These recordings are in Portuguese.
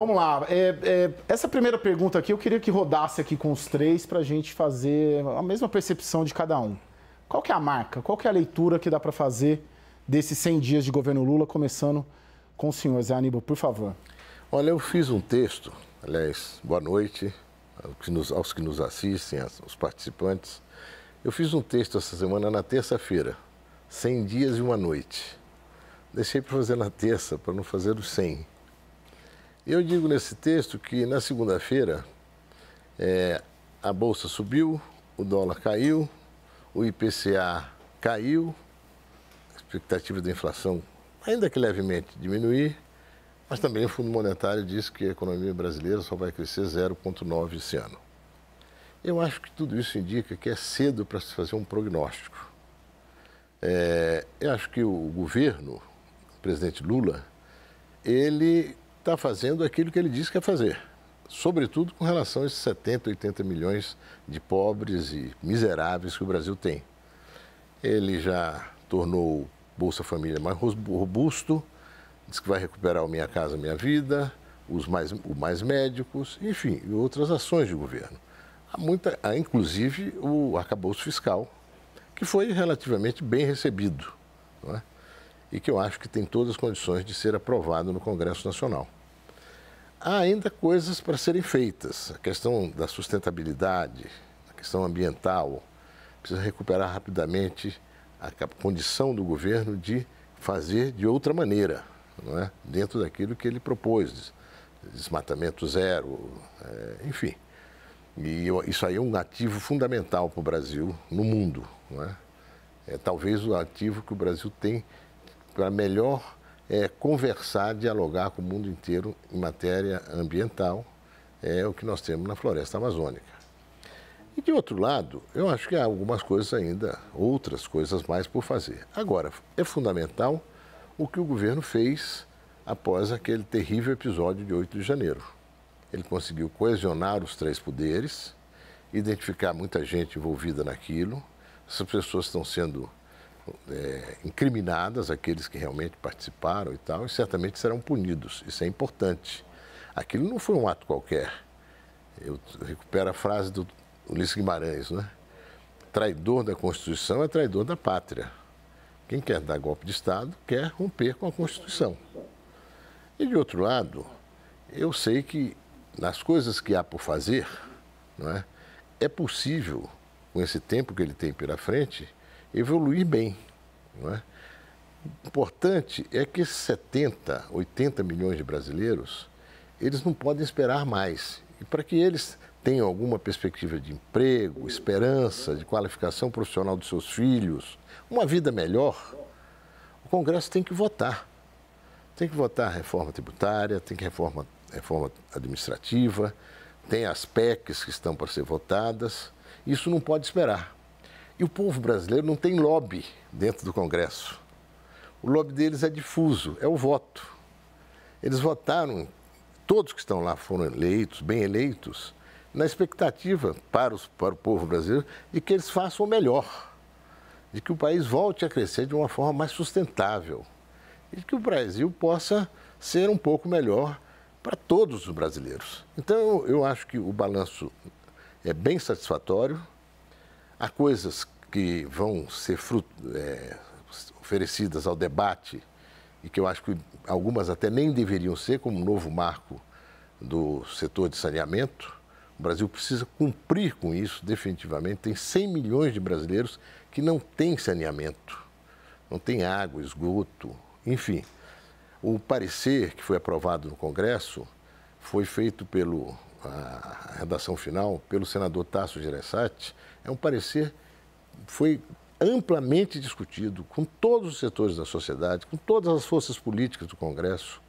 Vamos lá. É, é, essa primeira pergunta aqui, eu queria que rodasse aqui com os três para a gente fazer a mesma percepção de cada um. Qual que é a marca? Qual que é a leitura que dá para fazer desses 100 dias de governo Lula, começando com o senhor, Zé Aníbal, por favor. Olha, eu fiz um texto, aliás, boa noite aos que nos, aos que nos assistem, aos participantes. Eu fiz um texto essa semana na terça-feira, 100 dias e uma noite. Deixei para fazer na terça, para não fazer os 100 eu digo nesse texto que na segunda-feira é, a bolsa subiu, o dólar caiu, o IPCA caiu, a expectativa da inflação, ainda que levemente, diminuir, mas também o Fundo Monetário disse que a economia brasileira só vai crescer 0,9 esse ano. Eu acho que tudo isso indica que é cedo para se fazer um prognóstico. É, eu acho que o governo, o presidente Lula, ele está fazendo aquilo que ele diz que é fazer, sobretudo com relação a esses 70, 80 milhões de pobres e miseráveis que o Brasil tem. Ele já tornou o Bolsa Família mais robusto, diz que vai recuperar o Minha Casa Minha Vida, os mais, o Mais Médicos, enfim, e outras ações de governo. Há muita, há inclusive o arcabouço fiscal, que foi relativamente bem recebido. Não é? e que eu acho que tem todas as condições de ser aprovado no Congresso Nacional. Há ainda coisas para serem feitas. A questão da sustentabilidade, a questão ambiental, precisa recuperar rapidamente a condição do governo de fazer de outra maneira, não é? dentro daquilo que ele propôs, desmatamento zero, eh, enfim. E isso aí é um ativo fundamental para o Brasil no mundo. Não é? é talvez o ativo que o Brasil tem para melhor é, conversar, dialogar com o mundo inteiro em matéria ambiental, é o que nós temos na floresta amazônica. E de outro lado, eu acho que há algumas coisas ainda, outras coisas mais por fazer. Agora, é fundamental o que o governo fez após aquele terrível episódio de 8 de janeiro. Ele conseguiu coesionar os três poderes, identificar muita gente envolvida naquilo, essas pessoas estão sendo é, incriminadas aqueles que realmente participaram e tal, e certamente serão punidos. Isso é importante. Aquilo não foi um ato qualquer. Eu recupero a frase do Ulisses Guimarães, né? Traidor da Constituição é traidor da pátria. Quem quer dar golpe de Estado quer romper com a Constituição. E de outro lado, eu sei que nas coisas que há por fazer, não é? é possível, com esse tempo que ele tem pela frente, evoluir bem. Não é? Importante é que 70, 80 milhões de brasileiros, eles não podem esperar mais. E para que eles tenham alguma perspectiva de emprego, esperança, de qualificação profissional dos seus filhos, uma vida melhor, o Congresso tem que votar. Tem que votar a reforma tributária, tem que reforma, reforma administrativa, tem as PECs que estão para ser votadas. Isso não pode esperar. E o povo brasileiro não tem lobby dentro do Congresso. O lobby deles é difuso, é o voto. Eles votaram, todos que estão lá foram eleitos, bem eleitos, na expectativa para, os, para o povo brasileiro de que eles façam o melhor, de que o país volte a crescer de uma forma mais sustentável e de que o Brasil possa ser um pouco melhor para todos os brasileiros. Então, eu acho que o balanço é bem satisfatório. Há coisas que vão ser é, oferecidas ao debate e que eu acho que algumas até nem deveriam ser, como um novo marco do setor de saneamento. O Brasil precisa cumprir com isso definitivamente. Tem 100 milhões de brasileiros que não têm saneamento, não tem água, esgoto, enfim. O parecer que foi aprovado no Congresso foi feito pelo a redação final pelo senador Tasso Gereissati, é um parecer foi amplamente discutido com todos os setores da sociedade, com todas as forças políticas do Congresso.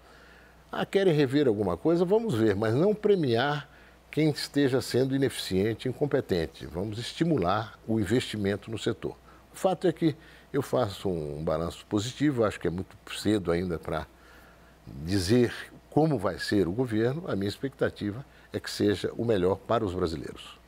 Ah, querem rever alguma coisa? Vamos ver, mas não premiar quem esteja sendo ineficiente, incompetente. Vamos estimular o investimento no setor. O fato é que eu faço um balanço positivo, acho que é muito cedo ainda para dizer como vai ser o governo. A minha expectativa é é que seja o melhor para os brasileiros.